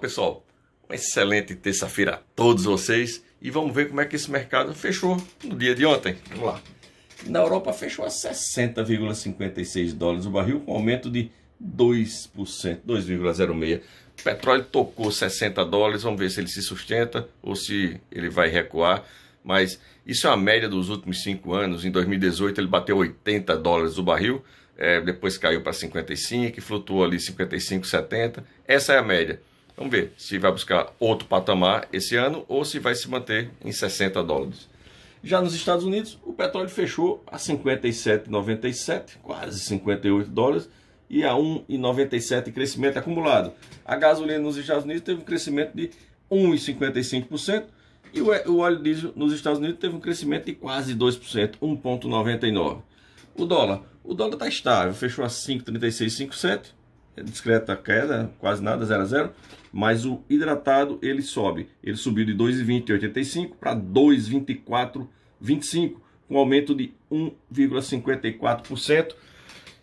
Pessoal, uma excelente terça-feira a todos vocês e vamos ver como é que esse mercado fechou no dia de ontem. Vamos lá. Na Europa fechou a 60,56 dólares o barril com aumento de 2%, 2,06. O petróleo tocou 60 dólares, vamos ver se ele se sustenta ou se ele vai recuar. Mas isso é a média dos últimos cinco anos. Em 2018 ele bateu 80 dólares o barril, é, depois caiu para 55, flutuou ali 55, 70. Essa é a média. Vamos ver se vai buscar outro patamar esse ano ou se vai se manter em 60 dólares. Já nos Estados Unidos, o petróleo fechou a 57,97, quase 58 dólares, e a 1,97 de crescimento acumulado. A gasolina nos Estados Unidos teve um crescimento de 1,55% e o óleo diesel nos Estados Unidos teve um crescimento de quase 2%, 1,99%. O dólar, o dólar está estável, fechou a 5,3657 é discreta queda, quase nada, 0 a 0, mas o hidratado ele sobe. Ele subiu de 2,20,85 para 2,24,25, com um aumento de 1,54%.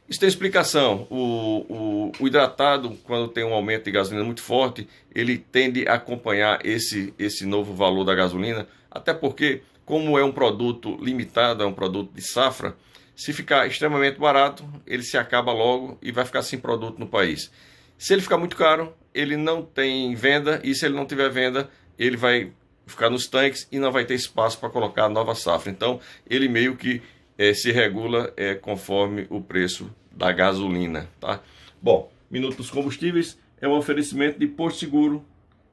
Isso tem explicação. O, o, o, hidratado, quando tem um aumento de gasolina muito forte, ele tende a acompanhar esse, esse novo valor da gasolina, até porque, como é um produto limitado, é um produto de safra, se ficar extremamente barato, ele se acaba logo e vai ficar sem produto no país. Se ele ficar muito caro, ele não tem venda e se ele não tiver venda, ele vai ficar nos tanques e não vai ter espaço para colocar a nova safra. Então, ele meio que é, se regula é, conforme o preço da gasolina, tá? Bom, minutos Combustíveis é um oferecimento de Porto Seguro,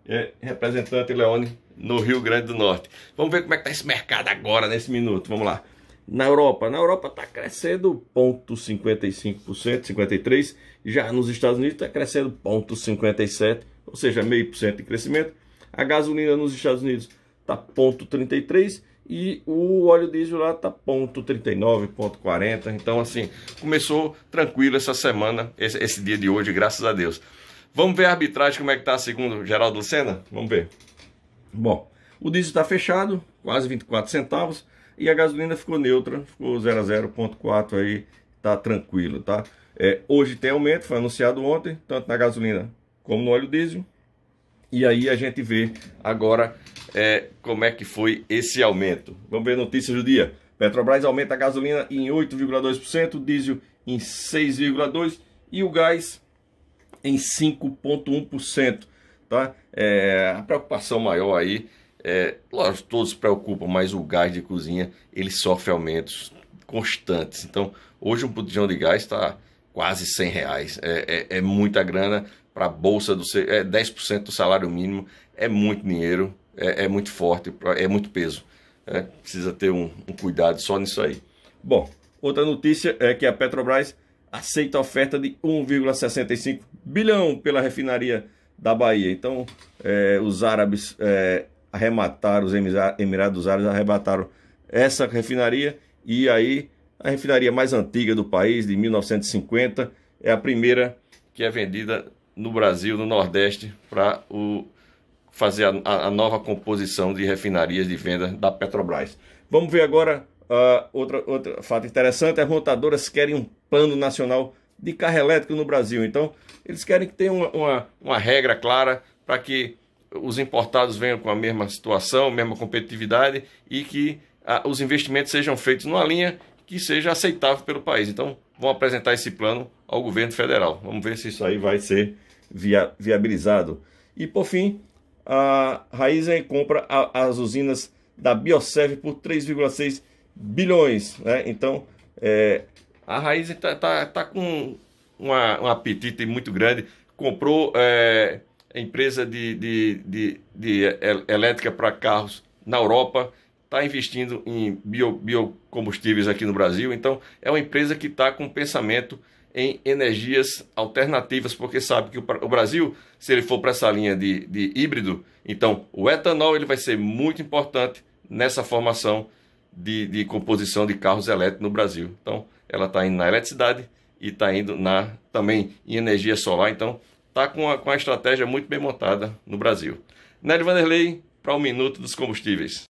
é, representante Leone, no Rio Grande do Norte. Vamos ver como é que está esse mercado agora, nesse minuto. Vamos lá. Na Europa, na Europa está crescendo 0,55%, 53%, já nos Estados Unidos está crescendo 0,57%, ou seja, 0,5% de crescimento. A gasolina nos Estados Unidos está 0,33% e o óleo diesel lá está 0,39, 0,40. Então, assim, começou tranquilo essa semana, esse, esse dia de hoje, graças a Deus. Vamos ver a arbitragem, como é que está segundo Geraldo Lucena? Vamos ver. Bom, o diesel está fechado, quase 24 centavos. E a gasolina ficou neutra, ficou 0,0.4 a aí, tá tranquilo, tá? É, hoje tem aumento, foi anunciado ontem, tanto na gasolina como no óleo diesel. E aí a gente vê agora é, como é que foi esse aumento. Vamos ver notícias do dia. Petrobras aumenta a gasolina em 8,2%, diesel em 6,2% e o gás em 5,1%. Tá? É, a preocupação maior aí é, lógico, todos se preocupam, mas o gás de cozinha ele sofre aumentos constantes. Então, hoje um botijão de gás está quase 100 reais. É, é, é muita grana para a bolsa do é 10% do salário mínimo. É muito dinheiro, é, é muito forte, é muito peso. É, precisa ter um, um cuidado só nisso aí. Bom, outra notícia é que a Petrobras aceita a oferta de 1,65 bilhão pela refinaria da Bahia. Então, é, os árabes é, arremataram, os Emirados Árabes arrebataram essa refinaria e aí a refinaria mais antiga do país, de 1950, é a primeira que é vendida no Brasil, no Nordeste, para fazer a, a, nova composição de refinarias de venda da Petrobras. Vamos ver agora uh, outra, outra fato interessante: as montadoras querem um plano nacional de carro elétrico no Brasil. Então, eles querem que tenha uma, uma, uma regra clara para que os importados venham com a mesma situação, mesma competitividade e que a, ah, os investimentos sejam feitos numa linha que seja aceitável pelo país. Então, vão apresentar esse plano ao governo federal. Vamos ver se isso aí vai ser via, viabilizado. E, por fim, a Raizen compra a, as usinas da Bioserve por 3,6 bilhões. Né? Então, é, a Raizen está tá, tá com uma, um apetite muito grande. Comprou... É, empresa de, de, de, de é, elétrica para carros na Europa está investindo em bio, biocombustíveis aqui no Brasil. Então, é uma empresa que está com pensamento em energias alternativas, porque sabe que o Brasil, se ele for para essa linha de, de híbrido, então o etanol ele vai ser muito importante nessa formação de, de composição de carros elétricos no Brasil. Então, ela está indo na eletricidade e está indo na, também em energia solar. Então, está com a, com a estratégia muito bem montada no Brasil. Nélio Vanderlei, para o Minuto dos Combustíveis.